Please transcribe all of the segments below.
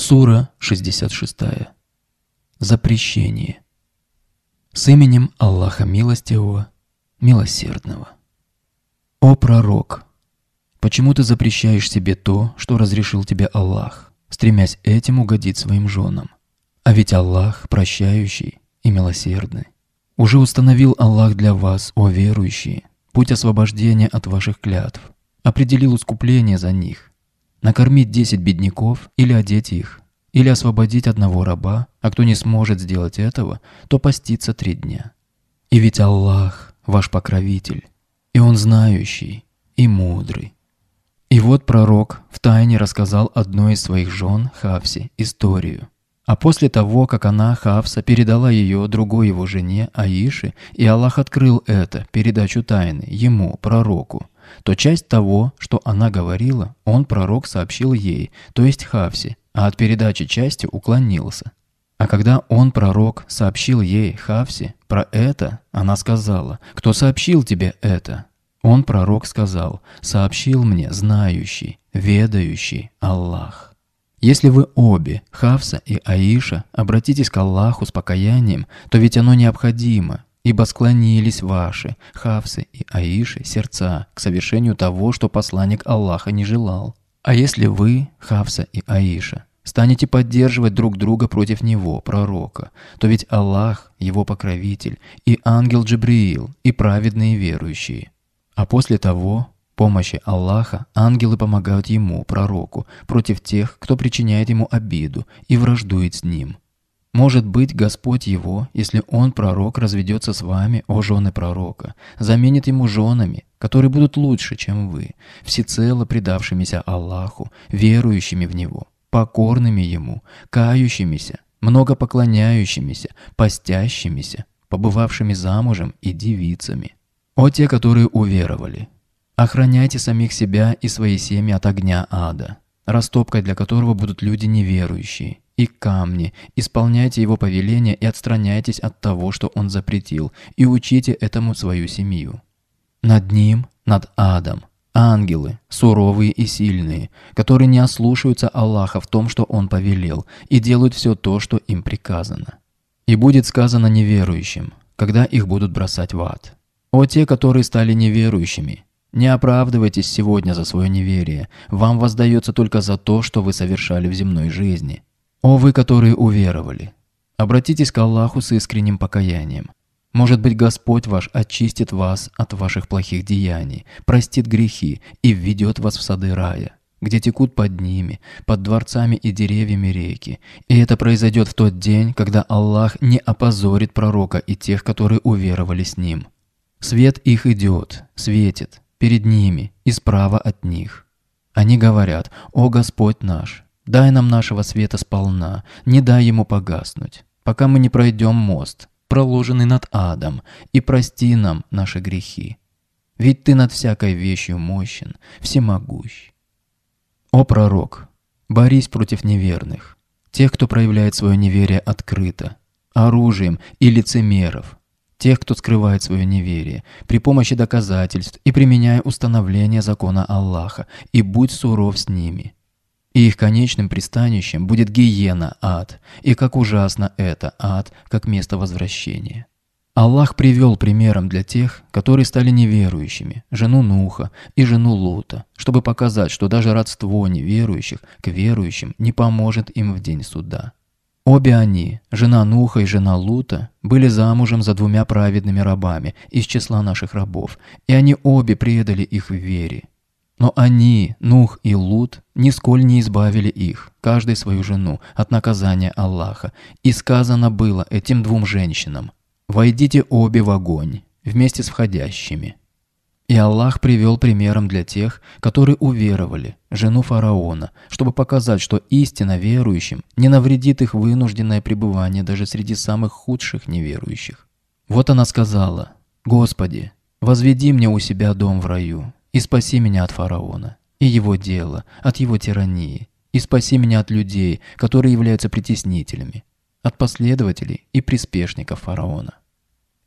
Сура 66. Запрещение. С именем Аллаха Милостивого, Милосердного. О пророк! Почему ты запрещаешь себе то, что разрешил тебе Аллах, стремясь этим угодить своим женам? А ведь Аллах прощающий и милосердный. Уже установил Аллах для вас, о верующие, путь освобождения от ваших клятв, определил искупление за них Накормить 10 бедняков или одеть их, или освободить одного раба, а кто не сможет сделать этого, то поститься три дня. И ведь Аллах – ваш покровитель, и Он знающий, и мудрый. И вот пророк втайне рассказал одной из своих жен, Хавсе историю. А после того, как она, Хавса, передала ее другой его жене, Аише, и Аллах открыл это, передачу тайны, ему, пророку, то часть того, что она говорила, он, пророк, сообщил ей, то есть Хавсе, а от передачи части уклонился. А когда он, пророк, сообщил ей, Хавсе, про это, она сказала, «Кто сообщил тебе это?» Он, пророк, сказал, «Сообщил мне знающий, ведающий Аллах». Если вы обе, Хавса и Аиша, обратитесь к Аллаху с покаянием, то ведь оно необходимо, Ибо склонились ваши, хавсы и аиши, сердца к совершению того, что посланник Аллаха не желал. А если вы, хавса и аиша, станете поддерживать друг друга против него, пророка, то ведь Аллах, его покровитель, и ангел Джибриил, и праведные верующие. А после того, помощи Аллаха, ангелы помогают ему, пророку, против тех, кто причиняет ему обиду и враждует с ним. Может быть, Господь его, если он пророк, разведется с вами, о жены пророка, заменит ему женами, которые будут лучше, чем вы, всецело предавшимися Аллаху, верующими в Него, покорными Ему, кающимися, много поклоняющимися, постящимися, побывавшими замужем и девицами. О те, которые уверовали! Охраняйте самих себя и свои семьи от огня ада, растопкой для которого будут люди неверующие, и камни. Исполняйте его повеления и отстраняйтесь от того, что он запретил, и учите этому свою семью. Над ним, над адом, ангелы, суровые и сильные, которые не ослушаются Аллаха в том, что он повелел, и делают все то, что им приказано. И будет сказано неверующим, когда их будут бросать в ад. О те, которые стали неверующими, не оправдывайтесь сегодня за свое неверие, вам воздается только за то, что вы совершали в земной жизни – о вы, которые уверовали! Обратитесь к Аллаху с искренним покаянием. Может быть, Господь ваш очистит вас от ваших плохих деяний, простит грехи и введет вас в сады рая, где текут под ними, под дворцами и деревьями реки. И это произойдет в тот день, когда Аллах не опозорит пророка и тех, которые уверовали с ним. Свет их идет, светит, перед ними и справа от них. Они говорят, «О Господь наш, Дай нам нашего света сполна, не дай ему погаснуть, пока мы не пройдем мост, проложенный над адом, и прости нам наши грехи. Ведь ты над всякой вещью мощен, всемогущ. О пророк, борись против неверных, тех, кто проявляет свое неверие открыто, оружием и лицемеров, тех, кто скрывает свое неверие, при помощи доказательств и применяя установление закона Аллаха, и будь суров с ними. И их конечным пристанищем будет гиена, ад. И как ужасно это, ад, как место возвращения. Аллах привел примером для тех, которые стали неверующими, жену Нуха и жену Лута, чтобы показать, что даже родство неверующих к верующим не поможет им в день суда. Обе они, жена Нуха и жена Лута, были замужем за двумя праведными рабами из числа наших рабов, и они обе предали их в вере, но они, Нух и Лут, нисколь не избавили их, каждый свою жену, от наказания Аллаха. И сказано было этим двум женщинам, «Войдите обе в огонь, вместе с входящими». И Аллах привел примером для тех, которые уверовали, жену фараона, чтобы показать, что истинно верующим не навредит их вынужденное пребывание даже среди самых худших неверующих. Вот она сказала, «Господи, возведи мне у себя дом в раю, и спаси меня от фараона, и его дела, от его тирании, и спаси меня от людей, которые являются притеснителями, от последователей и приспешников фараона.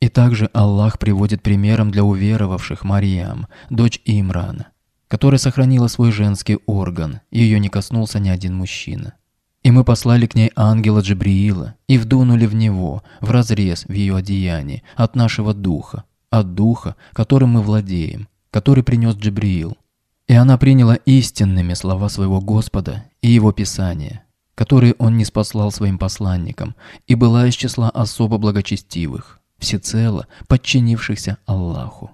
И также Аллах приводит примером для уверовавших Марьям, дочь Имрана, которая сохранила свой женский орган, и ее не коснулся ни один мужчина. И мы послали к ней ангела Джабриила и вдунули в него, в разрез в ее одеянии, от нашего духа, от духа, которым мы владеем, который принес Джибриил. И она приняла истинными слова своего Господа и его Писание, которые он не спаслал своим посланникам, и была из числа особо благочестивых, всецело подчинившихся Аллаху.